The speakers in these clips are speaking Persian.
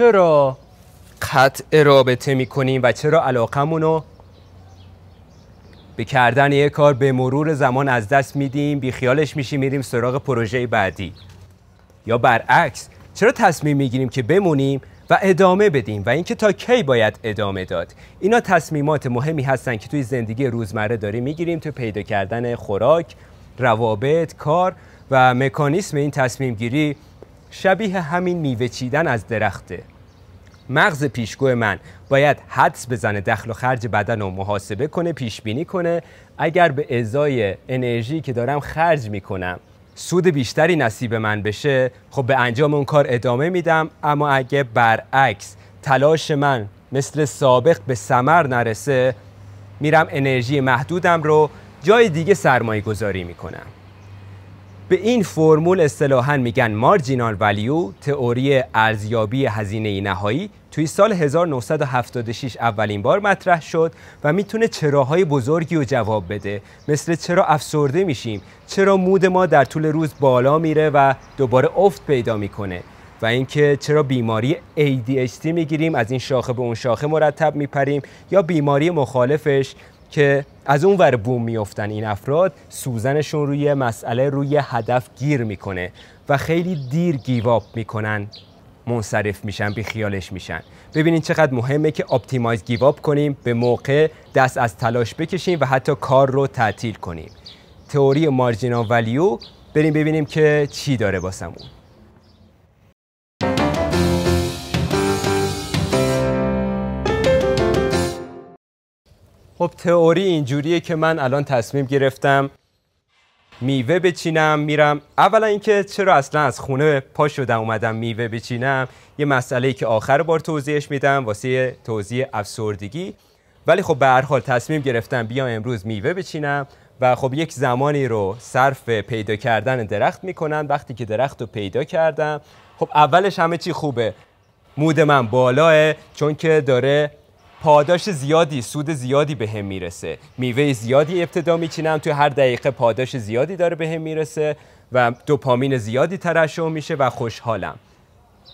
چرا قطع رابطه میکنیم و چرا علاقمون رو به کردن یه کار به مرور زمان از دست میدیم خیالش میشیم میریم سراغ پروژه بعدی یا برعکس چرا تصمیم میگیریم که بمونیم و ادامه بدیم و اینکه تا کی باید ادامه داد اینا تصمیمات مهمی هستن که توی زندگی روزمره داریم میگیریم تو پیدا کردن خوراک روابط کار و مکانیسم این تصمیم گیری شبیه همین میوه چیدن از درخته مغز پیشگو من باید حدس بزنه دخل و خرج بدن رو محاسبه کنه پیش بینی کنه اگر به ازای انرژی که دارم خرج میکنم سود بیشتری نصیب من بشه خب به انجام اون کار ادامه میدم اما اگه برعکس تلاش من مثل سابق به سمر نرسه میرم انرژی محدودم رو جای دیگه سرمایه گذاری میکنم به این فرمول اصطلاحا میگن مارجینال ولیو تئوری ارزیابی هزینه نهایی توی سال 1976 اولین بار مطرح شد و میتونه چراهای بزرگی رو جواب بده مثل چرا افسرده میشیم چرا مود ما در طول روز بالا میره و دوباره افت پیدا میکنه و اینکه چرا بیماری ADHD میگیریم از این شاخه به اون شاخه مرتب میپریم یا بیماری مخالفش که از اون ور بوم میفتن این افراد سوزنشون روی مسئله روی هدف گیر میکنه و خیلی دیر گیواب میکنن منصرف میشن بی خیالش میشن ببینین چقدر مهمه که اپتیمایز گیواب کنیم به موقع دست از تلاش بکشیم و حتی کار رو تعطیل کنیم تئوری مارجینال ولیو بریم ببینیم که چی داره باسمون خب تئوری اینجوریه که من الان تصمیم گرفتم میوه بچینم میرم اولا اینکه چرا اصلا از خونه پا شدم اومدم میوه بچینم یه مسئله ای که آخر بار توضیحش میدم واسه توضیح افسردگی ولی خب به هر حال تصمیم گرفتم بیام امروز میوه بچینم و خب یک زمانی رو صرف پیدا کردن درخت میکنم وقتی که درخت رو پیدا کردم خب اولش همه چی خوبه مود من بالاه چون که داره پاداش زیادی سود زیادی به هم میرسه میوه زیادی ابتدا میچینم توی هر دقیقه پاداش زیادی داره به هم میرسه و دوپامین زیادی ترشح میشه و خوشحالم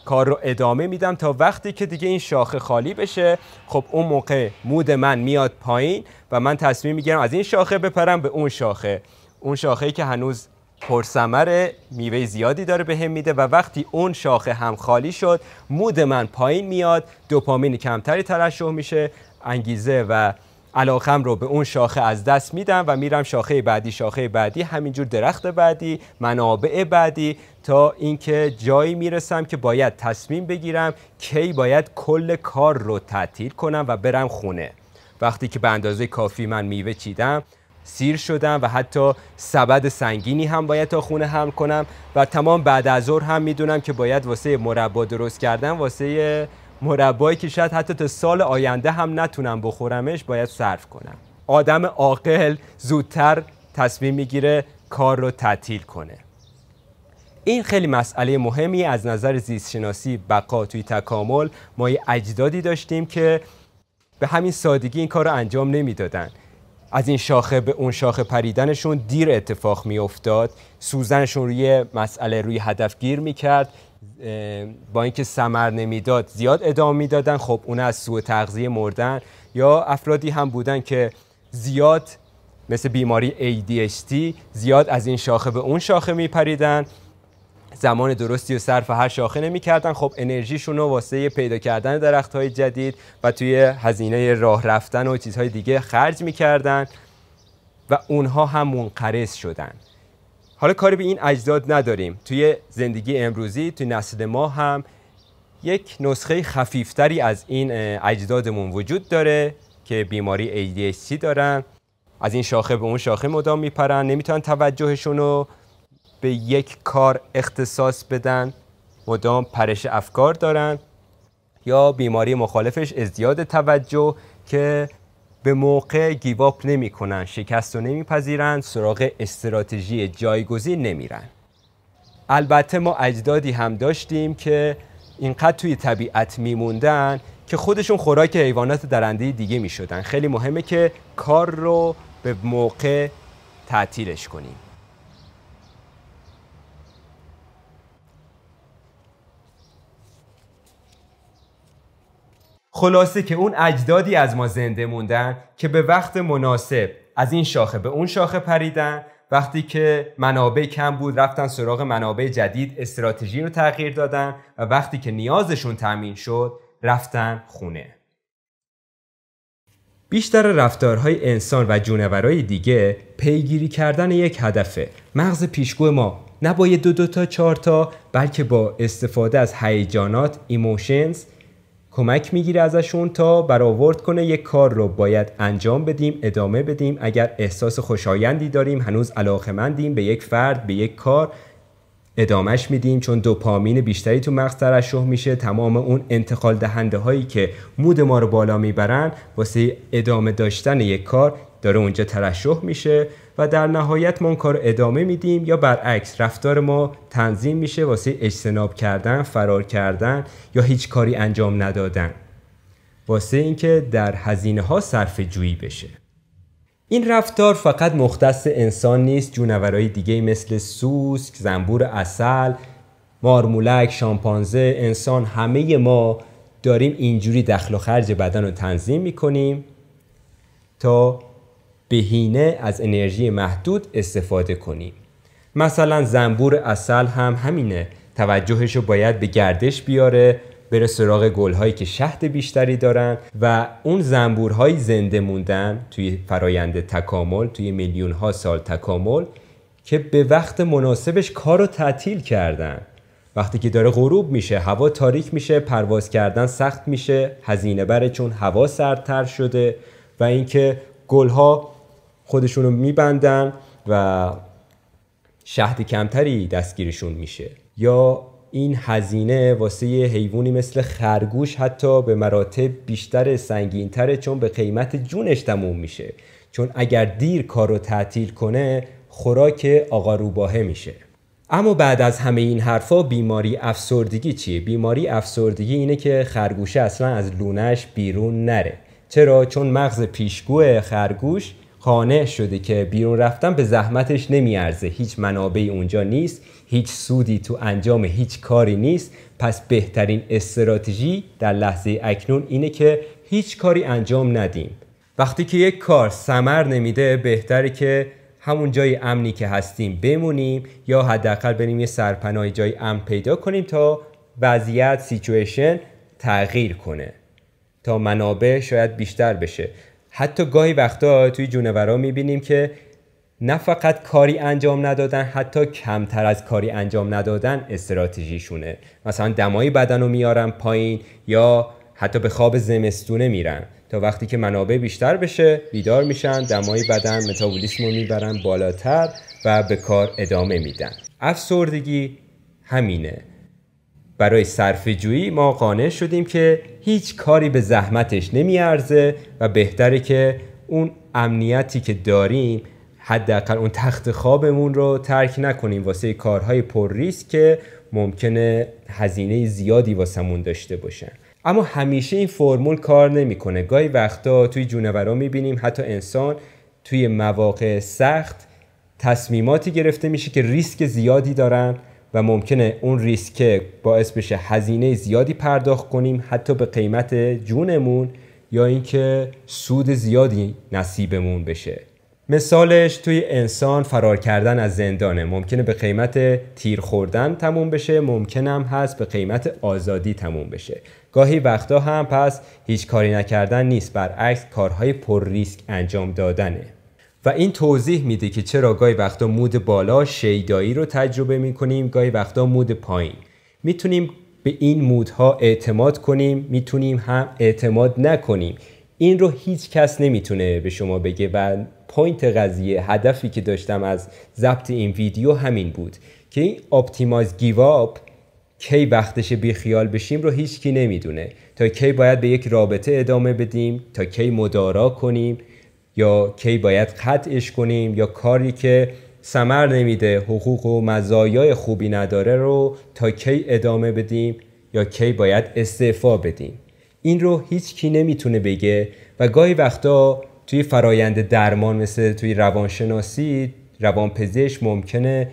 کار رو ادامه میدم تا وقتی که دیگه این شاخه خالی بشه خب اون موقع مود من میاد پایین و من تصمیم میگیرم از این شاخه بپرم به اون شاخه اون شاخه که هنوز پرسمر میوه زیادی داره به هم میده و وقتی اون شاخه هم خالی شد مود من پایین میاد دوپامین کمتری ترشح میشه انگیزه و علاقم رو به اون شاخه از دست میدم و میرم شاخه بعدی شاخه بعدی همینجور درخت بعدی منابع بعدی تا اینکه جایی میرسم که باید تصمیم بگیرم کی باید کل کار رو تعطیل کنم و برم خونه وقتی که به اندازه کافی من میوه چیدم سیر شدم و حتی سبد سنگینی هم باید تا خونه هم کنم و تمام بعد از ظهر هم میدونم که باید واسه مربا درست کردن واسه مربایی که شاید حتی تا سال آینده هم نتونم بخورمش باید صرف کنم آدم عاقل زودتر تصمیم میگیره کار رو تعطیل کنه این خیلی مسئله مهمی از نظر زیستشناسی بقا توی تکامل ما یه اجدادی داشتیم که به همین سادگی این کار رو انجام نمیدادن از این شاخه به اون شاخه پریدنشون دیر اتفاق می افتاد سوزنشون روی مسئله روی هدف گیر می کرد با اینکه سمر نمیداد زیاد ادامه میدادن خب اون از سوء تغذیه مردن یا افرادی هم بودن که زیاد مثل بیماری ADHD زیاد از این شاخه به اون شاخه میپریدن زمان درستی و صرف هر شاخه نمیکردن خب انرژیشون رو واسه پیدا کردن درخت های جدید و توی هزینه راه رفتن و چیزهای دیگه خرج می کردن و اونها هم منقرض شدن حالا کاری به این اجداد نداریم توی زندگی امروزی توی نسل ما هم یک نسخه خفیفتری از این اجدادمون وجود داره که بیماری ADHD دارن از این شاخه به اون شاخه مدام میپرن نمیتونن توجهشون رو به یک کار اختصاص بدن مدام پرش افکار دارن یا بیماری مخالفش ازدیاد توجه که به موقع گیواپ کنن شکست نمی پذیرن سراغ استراتژی جایگزین نمیرن البته ما اجدادی هم داشتیم که اینقدر توی طبیعت میموندن که خودشون خوراک حیوانات درنده دیگه می میشدن خیلی مهمه که کار رو به موقع تعطیلش کنیم خلاصه که اون اجدادی از ما زنده موندن که به وقت مناسب از این شاخه به اون شاخه پریدن وقتی که منابع کم بود رفتن سراغ منابع جدید استراتژی رو تغییر دادن و وقتی که نیازشون تامین شد رفتن خونه بیشتر رفتارهای انسان و جونورای دیگه پیگیری کردن یک هدفه مغز پیشگو ما نه با یه دو دو تا چهار تا بلکه با استفاده از هیجانات ایموشنز کمک میگیره ازشون تا برآورد کنه یک کار رو باید انجام بدیم ادامه بدیم اگر احساس خوشایندی داریم هنوز مندیم به یک فرد به یک کار ادامهش میدیم چون دوپامین بیشتری تو مغز ترشح میشه تمام اون انتقال دهنده هایی که مود ما رو بالا میبرن واسه ادامه داشتن یک کار داره اونجا ترشح میشه و در نهایت ما اون کار ادامه میدیم یا برعکس رفتار ما تنظیم میشه واسه اجتناب کردن فرار کردن یا هیچ کاری انجام ندادن واسه اینکه در هزینه ها صرف جویی بشه این رفتار فقط مختص انسان نیست جونورهای دیگه مثل سوسک، زنبور اصل، مارمولک، شامپانزه، انسان همه ما داریم اینجوری دخل و خرج بدن رو تنظیم میکنیم تا بهینه از انرژی محدود استفاده کنیم مثلا زنبور اصل هم همینه توجهش رو باید به گردش بیاره بره سراغ گلهایی که شهد بیشتری دارن و اون زنبورهایی زنده موندن توی فرایند تکامل توی میلیون ها سال تکامل که به وقت مناسبش کار رو تعطیل کردن وقتی که داره غروب میشه هوا تاریک میشه پرواز کردن سخت میشه هزینه بره چون هوا سردتر شده و اینکه گلها خودشون رو میبندن و شهد کمتری دستگیرشون میشه یا این هزینه واسه یه حیوانی مثل خرگوش حتی به مراتب بیشتر سنگینتره چون به قیمت جونش تموم میشه چون اگر دیر کار رو تعطیل کنه خوراک آقا روباهه میشه اما بعد از همه این حرفا بیماری افسردگی چیه؟ بیماری افسردگی اینه که خرگوشه اصلا از لونش بیرون نره چرا؟ چون مغز پیشگوه خرگوش قانع شده که بیرون رفتن به زحمتش نمیارزه هیچ منابعی اونجا نیست هیچ سودی تو انجام هیچ کاری نیست پس بهترین استراتژی در لحظه اکنون اینه که هیچ کاری انجام ندیم وقتی که یک کار سمر نمیده بهتره که همون جای امنی که هستیم بمونیم یا حداقل بریم یه سرپناه جای امن پیدا کنیم تا وضعیت سیچویشن تغییر کنه تا منابع شاید بیشتر بشه حتی گاهی وقتا توی جونورا میبینیم که نه فقط کاری انجام ندادن حتی کمتر از کاری انجام ندادن استراتژیشونه مثلا دمای بدن رو میارن پایین یا حتی به خواب زمستونه میرن تا وقتی که منابع بیشتر بشه بیدار میشن دمای بدن متابولیسم رو میبرن بالاتر و به کار ادامه میدن افسردگی همینه برای صرف جویی ما قانع شدیم که هیچ کاری به زحمتش نمیارزه و بهتره که اون امنیتی که داریم حداقل اون تخت خوابمون رو ترک نکنیم واسه کارهای پر ریسک که ممکنه هزینه زیادی واسمون داشته باشن اما همیشه این فرمول کار نمیکنه گاهی وقتا توی جونورا میبینیم حتی انسان توی مواقع سخت تصمیماتی گرفته میشه که ریسک زیادی دارن و ممکنه اون ریسک باعث بشه هزینه زیادی پرداخت کنیم حتی به قیمت جونمون یا اینکه سود زیادی نصیبمون بشه مثالش توی انسان فرار کردن از زندانه ممکنه به قیمت تیر خوردن تموم بشه ممکنم هست به قیمت آزادی تموم بشه گاهی وقتا هم پس هیچ کاری نکردن نیست برعکس کارهای پر ریسک انجام دادنه و این توضیح میده که چرا گاهی وقتا مود بالا شیدایی رو تجربه میکنیم گاهی وقتا مود پایین میتونیم به این مودها اعتماد کنیم میتونیم هم اعتماد نکنیم این رو هیچ کس نمیتونه به شما بگه و پوینت قضیه هدفی که داشتم از ضبط این ویدیو همین بود که این اپتیمایز گیواب کی وقتش بیخیال بشیم رو هیچ کی نمیدونه تا کی باید به یک رابطه ادامه بدیم تا کی مدارا کنیم یا کی باید قطعش کنیم یا کاری که سمر نمیده حقوق و مزایای خوبی نداره رو تا کی ادامه بدیم یا کی باید استعفا بدیم این رو هیچ کی نمیتونه بگه و گاهی وقتا توی فرایند درمان مثل توی روانشناسی روانپزشک ممکنه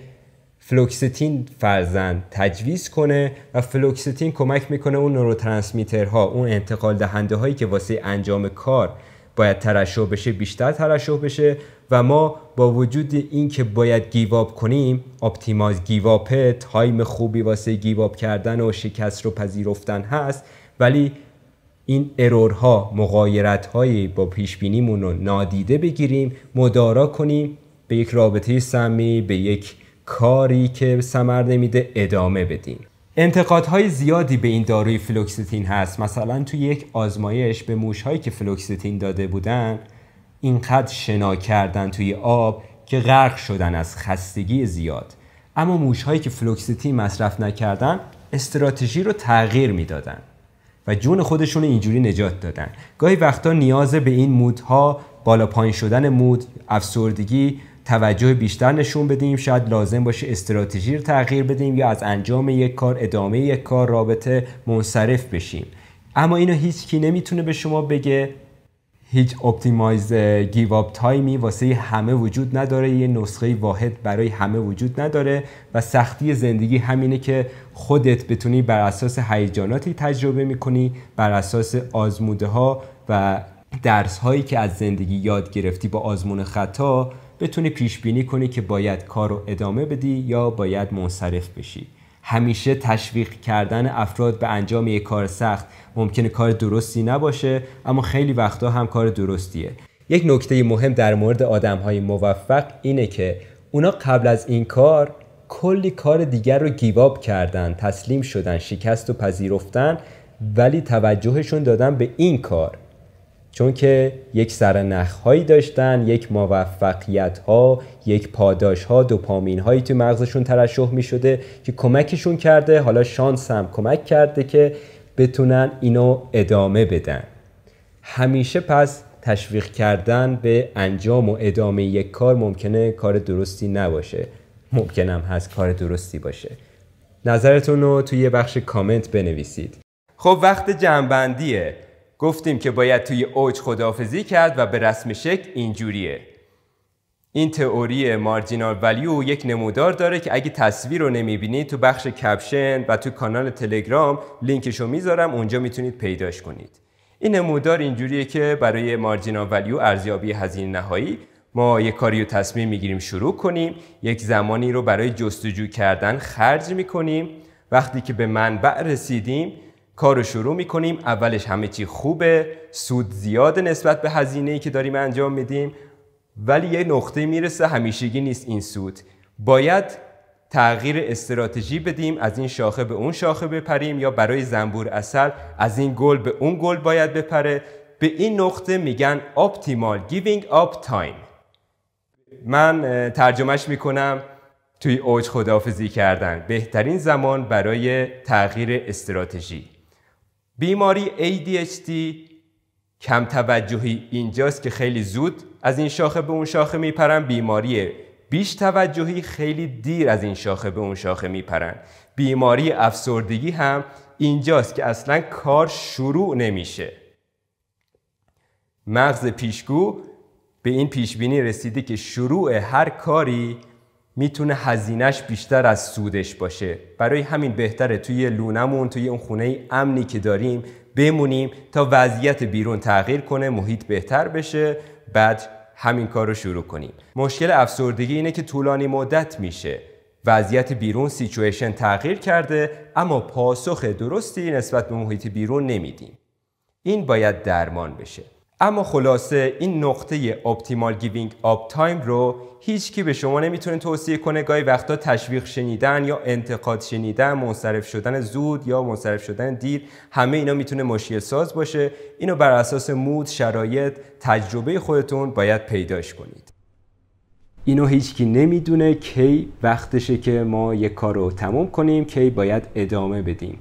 فلوکستین فرزن تجویز کنه و فلوکستین کمک میکنه اون نوروترانسمیترها اون انتقال دهنده هایی که واسه انجام کار باید ترشح بشه بیشتر ترشح بشه و ما با وجود اینکه باید گیواب کنیم اپتیمایز گیواپه تایم خوبی واسه گیواب کردن و شکست رو پذیرفتن هست ولی این ارورها مقایرت با پیش رو نادیده بگیریم مدارا کنیم به یک رابطه سمی به یک کاری که ثمر نمیده ادامه بدیم انتقادهای زیادی به این داروی فلوکستین هست مثلا توی یک آزمایش به موشهایی که فلوکستین داده بودن اینقدر شنا کردن توی آب که غرق شدن از خستگی زیاد اما موشهایی که فلوکستین مصرف نکردن استراتژی رو تغییر میدادن و جون خودشون اینجوری نجات دادن گاهی وقتا نیاز به این مودها بالا پایین شدن مود افسردگی توجه بیشتر نشون بدیم شاید لازم باشه استراتژی رو تغییر بدیم یا از انجام یک کار ادامه یک کار رابطه منصرف بشیم اما اینو هیچ کی نمیتونه به شما بگه هیچ اپتیمایز گیو اپ تایمی واسه همه وجود نداره یه نسخه واحد برای همه وجود نداره و سختی زندگی همینه که خودت بتونی بر اساس هیجاناتی تجربه میکنی بر اساس آزموده ها و درس هایی که از زندگی یاد گرفتی با آزمون خطا بتونی پیش بینی کنی که باید کار رو ادامه بدی یا باید منصرف بشی همیشه تشویق کردن افراد به انجام یک کار سخت ممکنه کار درستی نباشه اما خیلی وقتا هم کار درستیه یک نکته مهم در مورد آدم های موفق اینه که اونا قبل از این کار کلی کار دیگر رو گیواب کردن تسلیم شدن شکست و پذیرفتن ولی توجهشون دادن به این کار چون که یک سرنخ هایی داشتن یک موفقیت ها یک پاداش ها دوپامین هایی تو مغزشون ترشح می شده که کمکشون کرده حالا شانس هم کمک کرده که بتونن اینو ادامه بدن همیشه پس تشویق کردن به انجام و ادامه یک کار ممکنه کار درستی نباشه ممکنم هست کار درستی باشه نظرتون رو توی بخش کامنت بنویسید خب وقت جنبندیه گفتیم که باید توی اوج خداحافظی کرد و به رسم شکل اینجوریه این تئوری مارجینال ولیو یک نمودار داره که اگه تصویر رو نمیبینید تو بخش کپشن و تو کانال تلگرام لینکش رو میذارم اونجا میتونید پیداش کنید این نمودار اینجوریه که برای مارجینال ولیو ارزیابی هزینه نهایی ما یک کاری رو تصمیم میگیریم شروع کنیم یک زمانی رو برای جستجو کردن خرج میکنیم وقتی که به منبع رسیدیم کار رو شروع کنیم اولش همه چی خوبه سود زیاد نسبت به هزینه که داریم انجام میدیم ولی یه نقطه میرسه همیشگی نیست این سود باید تغییر استراتژی بدیم از این شاخه به اون شاخه بپریم یا برای زنبور اصل از این گل به اون گل باید بپره به این نقطه میگن اپتیمال گیوینگ آپ تایم من ترجمهش میکنم توی اوج خدافزی کردن بهترین زمان برای تغییر استراتژی بیماری ADHD کم توجهی اینجاست که خیلی زود از این شاخه به اون شاخه میپرن بیماری بیش توجهی خیلی دیر از این شاخه به اون شاخه میپرن بیماری افسردگی هم اینجاست که اصلا کار شروع نمیشه مغز پیشگو به این پیشبینی رسیده که شروع هر کاری میتونه هزینهش بیشتر از سودش باشه برای همین بهتره توی لونمون توی اون خونه امنی که داریم بمونیم تا وضعیت بیرون تغییر کنه محیط بهتر بشه بعد همین کار رو شروع کنیم مشکل افسردگی اینه که طولانی مدت میشه وضعیت بیرون سیچویشن تغییر کرده اما پاسخ درستی نسبت به محیط بیرون نمیدیم این باید درمان بشه اما خلاصه این نقطه اپتیمال گیوینگ آپ تایم رو هیچ کی به شما نمیتونه توصیه کنه گاهی وقتا تشویق شنیدن یا انتقاد شنیدن منصرف شدن زود یا منصرف شدن دیر همه اینا میتونه مشکل ساز باشه اینو بر اساس مود شرایط تجربه خودتون باید پیداش کنید اینو هیچکی نمیدونه کی وقتشه که ما یک کار رو تمام کنیم کی باید ادامه بدیم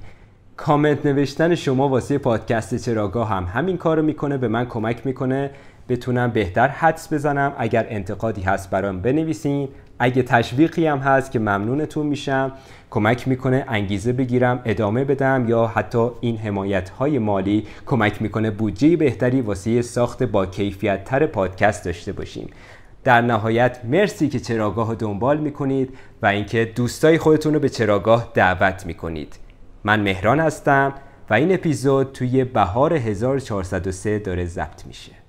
کامنت نوشتن شما واسه پادکست چراگاه هم همین رو میکنه به من کمک میکنه بتونم بهتر حدس بزنم اگر انتقادی هست برام بنویسین اگه تشویقی هم هست که ممنونتون میشم کمک میکنه انگیزه بگیرم ادامه بدم یا حتی این حمایت های مالی کمک میکنه بودجه بهتری واسه ساخت با کیفیت تر پادکست داشته باشیم در نهایت مرسی که چراگاه دنبال میکنید و اینکه دوستای خودتون رو به چراگاه دعوت میکنید من مهران هستم و این اپیزود توی بهار 1403 داره ضبط میشه